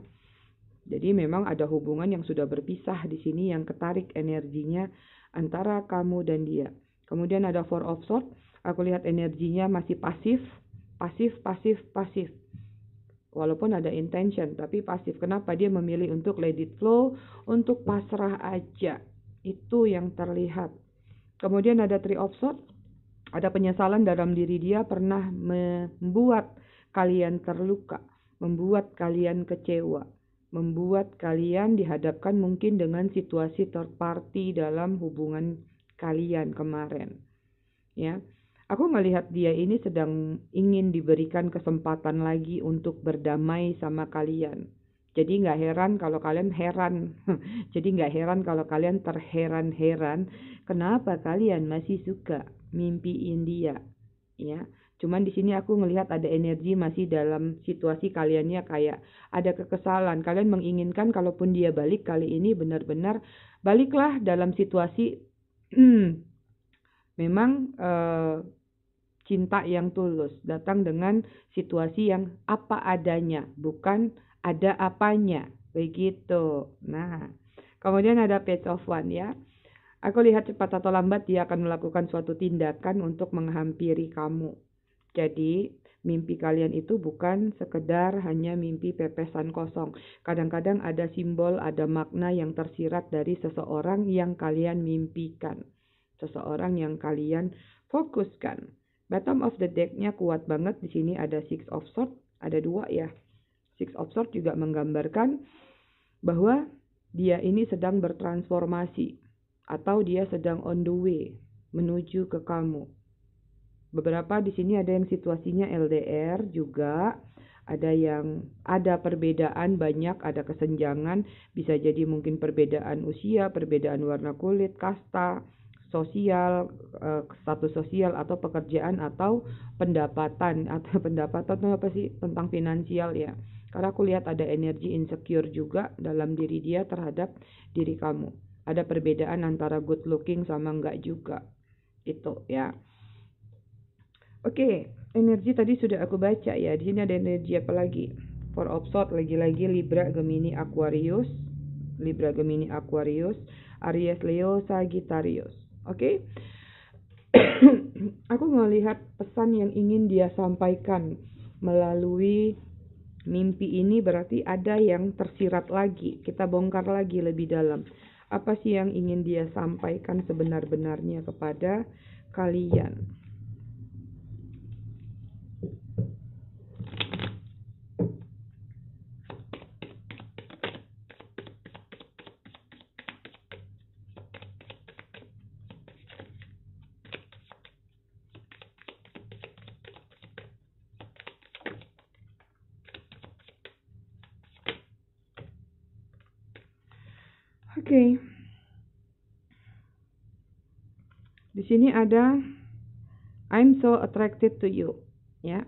jadi memang ada hubungan yang sudah berpisah di sini yang ketarik energinya antara kamu dan dia kemudian ada four of swords aku lihat energinya masih pasif pasif pasif pasif walaupun ada intention tapi pasif kenapa dia memilih untuk let it flow untuk pasrah aja itu yang terlihat kemudian ada three of swords ada penyesalan dalam diri dia pernah membuat kalian terluka membuat kalian kecewa membuat kalian dihadapkan mungkin dengan situasi terparti dalam hubungan kalian kemarin ya Aku melihat dia ini sedang ingin diberikan kesempatan lagi untuk berdamai sama kalian. Jadi nggak heran kalau kalian heran. Jadi nggak heran kalau kalian terheran-heran kenapa kalian masih suka mimpi India. Ya, cuman di sini aku ngelihat ada energi masih dalam situasi kaliannya kayak ada kekesalan. Kalian menginginkan kalaupun dia balik kali ini benar-benar baliklah dalam situasi memang eh, cinta yang tulus datang dengan situasi yang apa adanya, bukan ada apanya. Begitu. Nah, kemudian ada page of one ya. Aku lihat cepat atau lambat dia akan melakukan suatu tindakan untuk menghampiri kamu. Jadi, mimpi kalian itu bukan sekedar hanya mimpi pepesan kosong. Kadang-kadang ada simbol, ada makna yang tersirat dari seseorang yang kalian mimpikan seseorang yang kalian fokuskan. Bottom of the deck-nya kuat banget. Di sini ada six of swords. ada dua ya. Six of swords juga menggambarkan bahwa dia ini sedang bertransformasi atau dia sedang on the way menuju ke kamu. Beberapa di sini ada yang situasinya LDR juga, ada yang ada perbedaan banyak, ada kesenjangan, bisa jadi mungkin perbedaan usia, perbedaan warna kulit, kasta, sosial, eh, status sosial atau pekerjaan atau pendapatan atau pendapatan atau apa sih tentang finansial ya. Karena aku lihat ada energi insecure juga dalam diri dia terhadap diri kamu. Ada perbedaan antara good looking sama enggak juga. Itu ya. Oke, okay, energi tadi sudah aku baca ya. Di sini ada energi apa lagi? For of lagi-lagi Libra, Gemini, Aquarius. Libra, Gemini, Aquarius, Aries, Leo, Sagittarius. Oke. Okay? Aku melihat pesan yang ingin dia sampaikan melalui mimpi ini berarti ada yang tersirat lagi. Kita bongkar lagi lebih dalam. Apa sih yang ingin dia sampaikan sebenar-benarnya kepada kalian? sini ada I'm so attracted to you. Ya.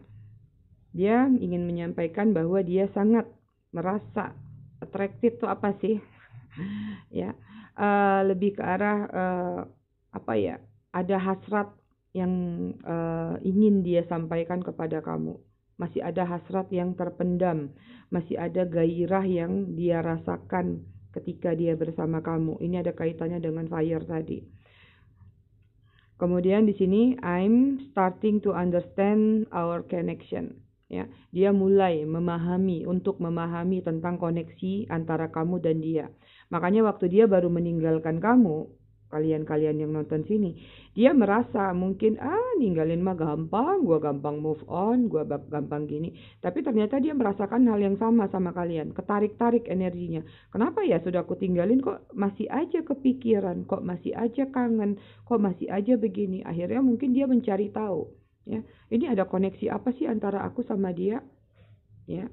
Dia ingin menyampaikan bahwa dia sangat merasa attracted itu apa sih? ya. Uh, lebih ke arah uh, apa ya? Ada hasrat yang uh, ingin dia sampaikan kepada kamu. Masih ada hasrat yang terpendam, masih ada gairah yang dia rasakan ketika dia bersama kamu. Ini ada kaitannya dengan fire tadi. Kemudian di sini I'm starting to understand our connection. Ya, dia mulai memahami untuk memahami tentang koneksi antara kamu dan dia. Makanya waktu dia baru meninggalkan kamu, kalian-kalian yang nonton sini dia merasa mungkin ah ninggalin mah gampang gua gampang move on gua gampang gini tapi ternyata dia merasakan hal yang sama sama kalian ketarik-tarik energinya kenapa ya sudah aku tinggalin kok masih aja kepikiran kok masih aja kangen kok masih aja begini akhirnya mungkin dia mencari tahu ya ini ada koneksi apa sih antara aku sama dia ya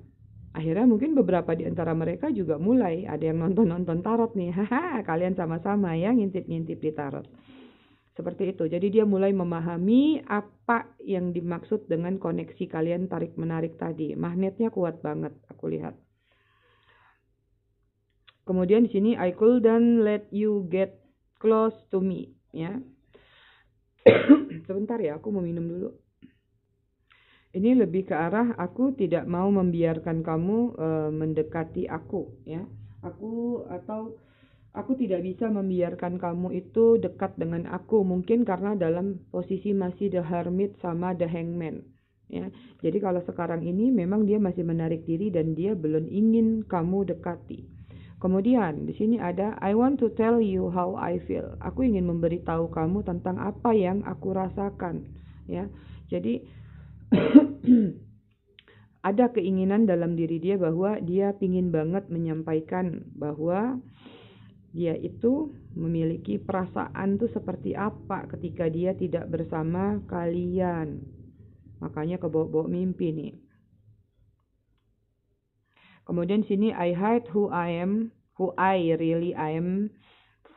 akhirnya mungkin beberapa di antara mereka juga mulai ada yang nonton-nonton tarot nih haha kalian sama-sama ya ngintip-ngintip di tarot seperti itu jadi dia mulai memahami apa yang dimaksud dengan koneksi kalian tarik menarik tadi magnetnya kuat banget aku lihat kemudian di sini I dan let you get close to me ya sebentar ya aku mau minum dulu ini lebih ke arah aku tidak mau membiarkan kamu uh, mendekati aku ya aku atau aku tidak bisa membiarkan kamu itu dekat dengan aku mungkin karena dalam posisi masih the hermit sama the hangman ya jadi kalau sekarang ini memang dia masih menarik diri dan dia belum ingin kamu dekati kemudian di sini ada I want to tell you how I feel aku ingin memberitahu kamu tentang apa yang aku rasakan ya jadi ada keinginan dalam diri dia bahwa dia pingin banget menyampaikan bahwa dia itu memiliki perasaan tuh seperti apa ketika dia tidak bersama kalian. Makanya kebobok bawa mimpi nih. Kemudian sini I hide who I am, who I really I am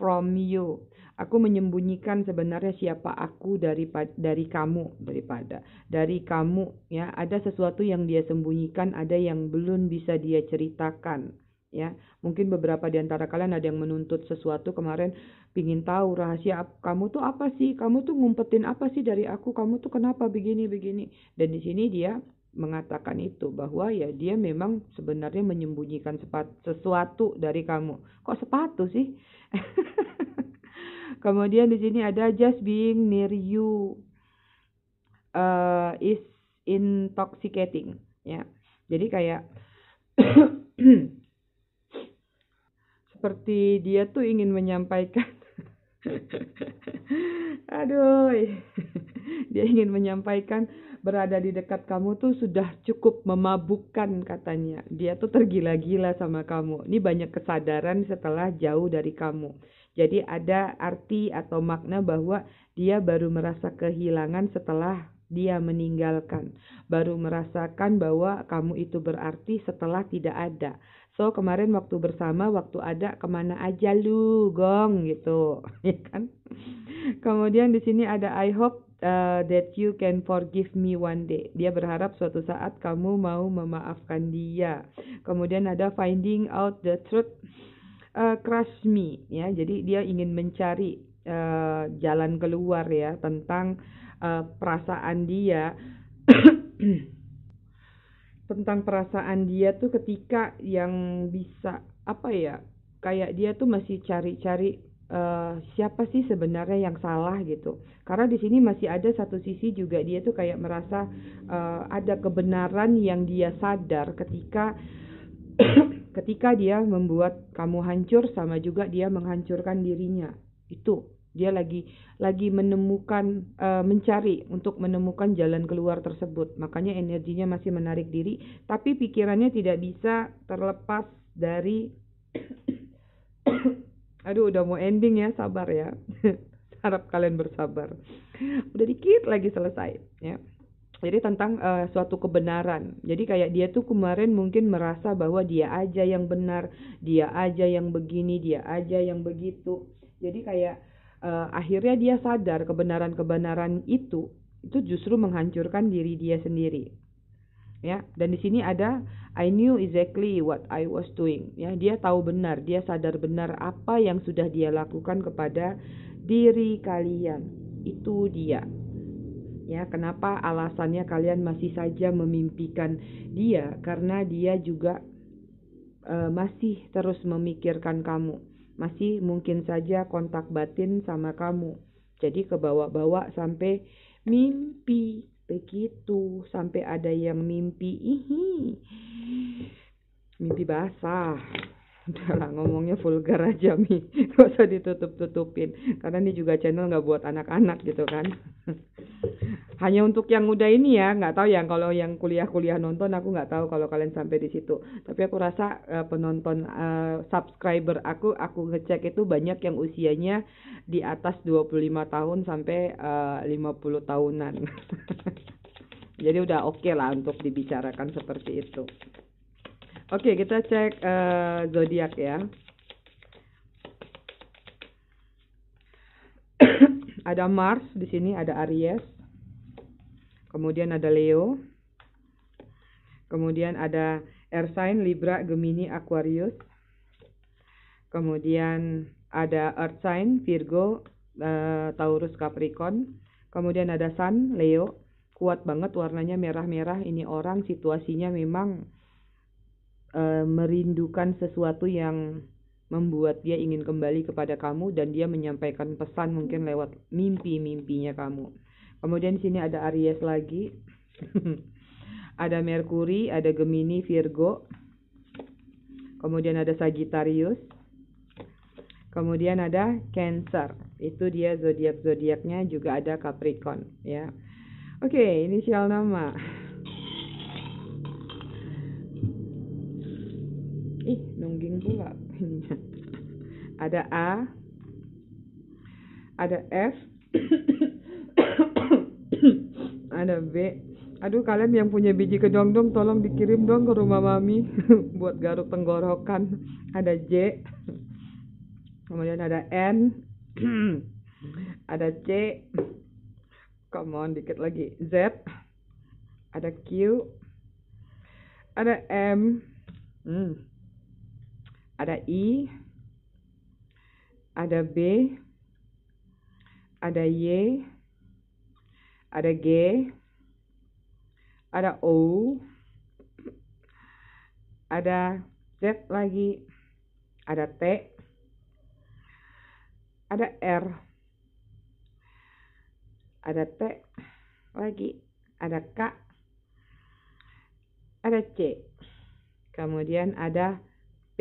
from you. Aku menyembunyikan sebenarnya siapa aku dari dari kamu daripada dari kamu ya. Ada sesuatu yang dia sembunyikan, ada yang belum bisa dia ceritakan ya. Mungkin beberapa di antara kalian ada yang menuntut sesuatu kemarin pingin tahu rahasia kamu tuh apa sih? Kamu tuh ngumpetin apa sih dari aku? Kamu tuh kenapa begini begini? Dan di sini dia mengatakan itu bahwa ya dia memang sebenarnya menyembunyikan sesuatu dari kamu. Kok sepatu sih? Kemudian di sini ada just being near you uh, is intoxicating ya. Jadi kayak seperti dia tuh ingin menyampaikan Aduh, dia ingin menyampaikan berada di dekat kamu tuh sudah cukup memabukkan katanya. Dia tuh tergila-gila sama kamu. Ini banyak kesadaran setelah jauh dari kamu. Jadi ada arti atau makna bahwa dia baru merasa kehilangan setelah dia meninggalkan, baru merasakan bahwa kamu itu berarti setelah tidak ada. So kemarin waktu bersama, waktu ada kemana aja lu, gong gitu, ya kan? Kemudian di sini ada I hope uh, that you can forgive me one day. Dia berharap suatu saat kamu mau memaafkan dia. Kemudian ada finding out the truth uh, eh, Crush Me ya. Jadi dia ingin mencari uh, jalan keluar ya tentang uh, perasaan dia tentang perasaan dia tuh ketika yang bisa apa ya kayak dia tuh masih cari-cari uh, siapa sih sebenarnya yang salah gitu karena di sini masih ada satu sisi juga dia tuh kayak merasa uh, ada kebenaran yang dia sadar ketika Ketika dia membuat kamu hancur sama juga dia menghancurkan dirinya. Itu dia lagi lagi menemukan uh, mencari untuk menemukan jalan keluar tersebut. Makanya energinya masih menarik diri, tapi pikirannya tidak bisa terlepas dari Aduh, udah mau ending ya, sabar ya. Harap kalian bersabar. Udah dikit lagi selesai, ya jadi tentang uh, suatu kebenaran. Jadi kayak dia tuh kemarin mungkin merasa bahwa dia aja yang benar, dia aja yang begini, dia aja yang begitu. Jadi kayak uh, akhirnya dia sadar kebenaran-kebenaran itu itu justru menghancurkan diri dia sendiri. Ya, dan di sini ada I knew exactly what I was doing. Ya, dia tahu benar, dia sadar benar apa yang sudah dia lakukan kepada diri kalian. Itu dia ya kenapa alasannya kalian masih saja memimpikan dia karena dia juga e, masih terus memikirkan kamu masih mungkin saja kontak batin sama kamu jadi kebawa-bawa sampai mimpi begitu sampai ada yang mimpi ihi mimpi basah udahlah ngomongnya vulgar aja mi gak usah ditutup tutupin karena ini juga channel nggak buat anak-anak gitu kan hanya untuk yang muda ini ya nggak tahu yang kalau yang kuliah-kuliah nonton aku nggak tahu kalau kalian sampai di situ tapi aku rasa uh, penonton uh, subscriber aku aku ngecek itu banyak yang usianya di atas 25 tahun sampai eh, uh, 50 tahunan jadi udah oke okay lah untuk dibicarakan seperti itu Oke, okay, kita cek uh, zodiak ya. ada Mars di sini, ada Aries. Kemudian ada Leo. Kemudian ada air sign Libra, Gemini, Aquarius. Kemudian ada earth sign Virgo, uh, Taurus, Capricorn. Kemudian ada Sun, Leo. Kuat banget warnanya merah-merah ini orang situasinya memang uh, merindukan sesuatu yang membuat dia ingin kembali kepada kamu dan dia menyampaikan pesan mungkin lewat mimpi-mimpinya kamu. Kemudian di sini ada Aries lagi. ada Merkuri, ada Gemini, Virgo. Kemudian ada Sagittarius. Kemudian ada Cancer. Itu dia zodiak-zodiaknya juga ada Capricorn ya. Oke, okay, inisial nama. pula ada A ada F ada B aduh kalian yang punya biji kedong dong tolong dikirim dong ke rumah mami buat garuk tenggorokan ada J kemudian ada N ada C come on dikit lagi Z ada Q ada M hmm ada I, ada B, ada Y, ada G, ada O, ada Z lagi, ada T, ada R, ada T lagi, ada K, ada C, kemudian ada P.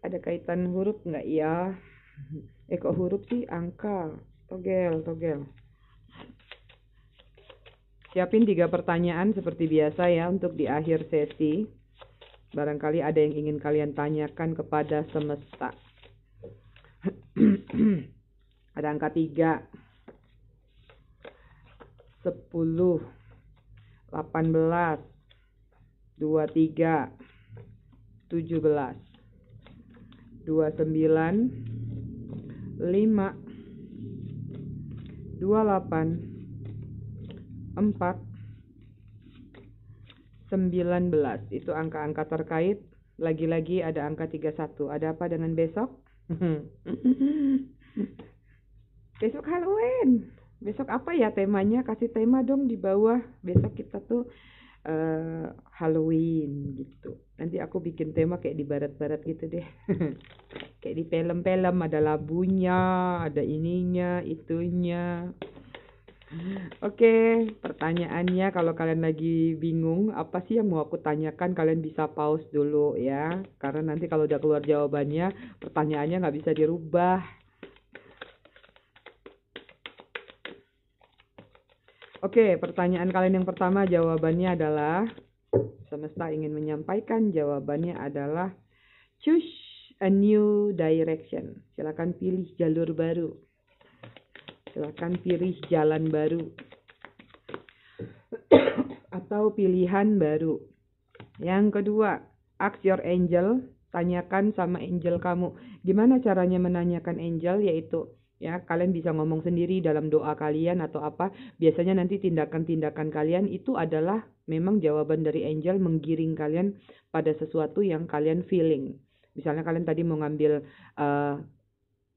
Ada kaitan huruf nggak ya? Eh kok huruf sih angka? Togel, togel. Siapin tiga pertanyaan seperti biasa ya untuk di akhir sesi. Barangkali ada yang ingin kalian tanyakan kepada semesta. ada angka tiga, sepuluh, delapan belas, dua tiga 17 29 5 28 4 19 itu angka-angka terkait lagi-lagi ada angka 31 ada apa dengan besok besok Halloween besok apa ya temanya kasih tema dong di bawah besok kita tuh uh, Halloween gitu. Nanti aku bikin tema kayak di barat-barat gitu deh. kayak di film-film ada labunya, ada ininya, itunya. Oke, okay, pertanyaannya kalau kalian lagi bingung apa sih yang mau aku tanyakan kalian bisa pause dulu ya. Karena nanti kalau udah keluar jawabannya pertanyaannya nggak bisa dirubah. Oke, pertanyaan kalian yang pertama jawabannya adalah semesta ingin menyampaikan jawabannya adalah choose a new direction. Silakan pilih jalur baru. Silakan pilih jalan baru. Atau pilihan baru. Yang kedua, ask your angel, tanyakan sama angel kamu. Gimana caranya menanyakan angel yaitu ya kalian bisa ngomong sendiri dalam doa kalian atau apa biasanya nanti tindakan-tindakan kalian itu adalah memang jawaban dari angel menggiring kalian pada sesuatu yang kalian feeling misalnya kalian tadi mau ngambil uh,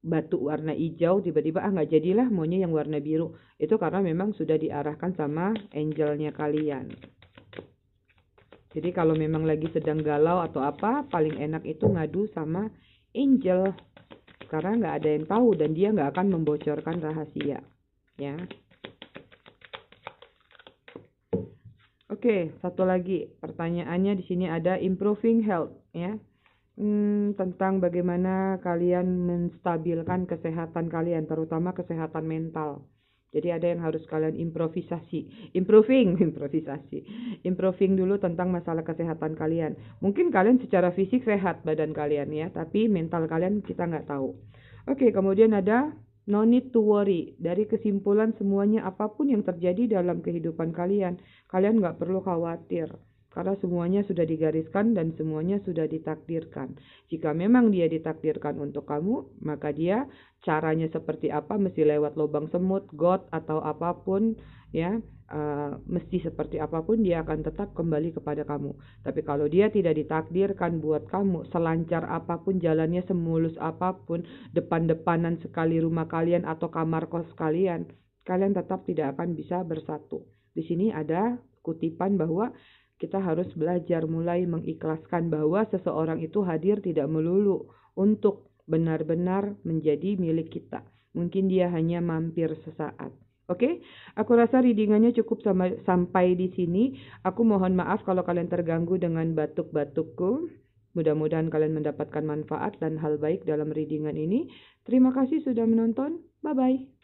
batu warna hijau tiba-tiba ah nggak jadilah maunya yang warna biru itu karena memang sudah diarahkan sama angelnya kalian jadi kalau memang lagi sedang galau atau apa paling enak itu ngadu sama angel karena nggak ada yang tahu dan dia nggak akan membocorkan rahasia ya Oke, satu lagi pertanyaannya di sini ada improving health ya. Hmm, tentang bagaimana kalian menstabilkan kesehatan kalian, terutama kesehatan mental. Jadi ada yang harus kalian improvisasi, improving, improvisasi, improving dulu tentang masalah kesehatan kalian. Mungkin kalian secara fisik sehat badan kalian ya, tapi mental kalian kita nggak tahu. Oke, kemudian ada No need to worry. Dari kesimpulan semuanya apapun yang terjadi dalam kehidupan kalian, kalian nggak perlu khawatir karena semuanya sudah digariskan dan semuanya sudah ditakdirkan. Jika memang dia ditakdirkan untuk kamu, maka dia caranya seperti apa mesti lewat lubang semut, got atau apapun ya. Uh, mesti seperti apapun dia akan tetap kembali kepada kamu. Tapi kalau dia tidak ditakdirkan buat kamu, selancar apapun jalannya, semulus apapun, depan-depanan sekali rumah kalian atau kamar kos kalian, kalian tetap tidak akan bisa bersatu. Di sini ada kutipan bahwa kita harus belajar mulai mengikhlaskan bahwa seseorang itu hadir tidak melulu untuk benar-benar menjadi milik kita. Mungkin dia hanya mampir sesaat. Oke, okay? aku rasa readingannya cukup sama, sampai di sini. Aku mohon maaf kalau kalian terganggu dengan batuk-batukku. Mudah-mudahan kalian mendapatkan manfaat dan hal baik dalam readingan ini. Terima kasih sudah menonton. Bye-bye.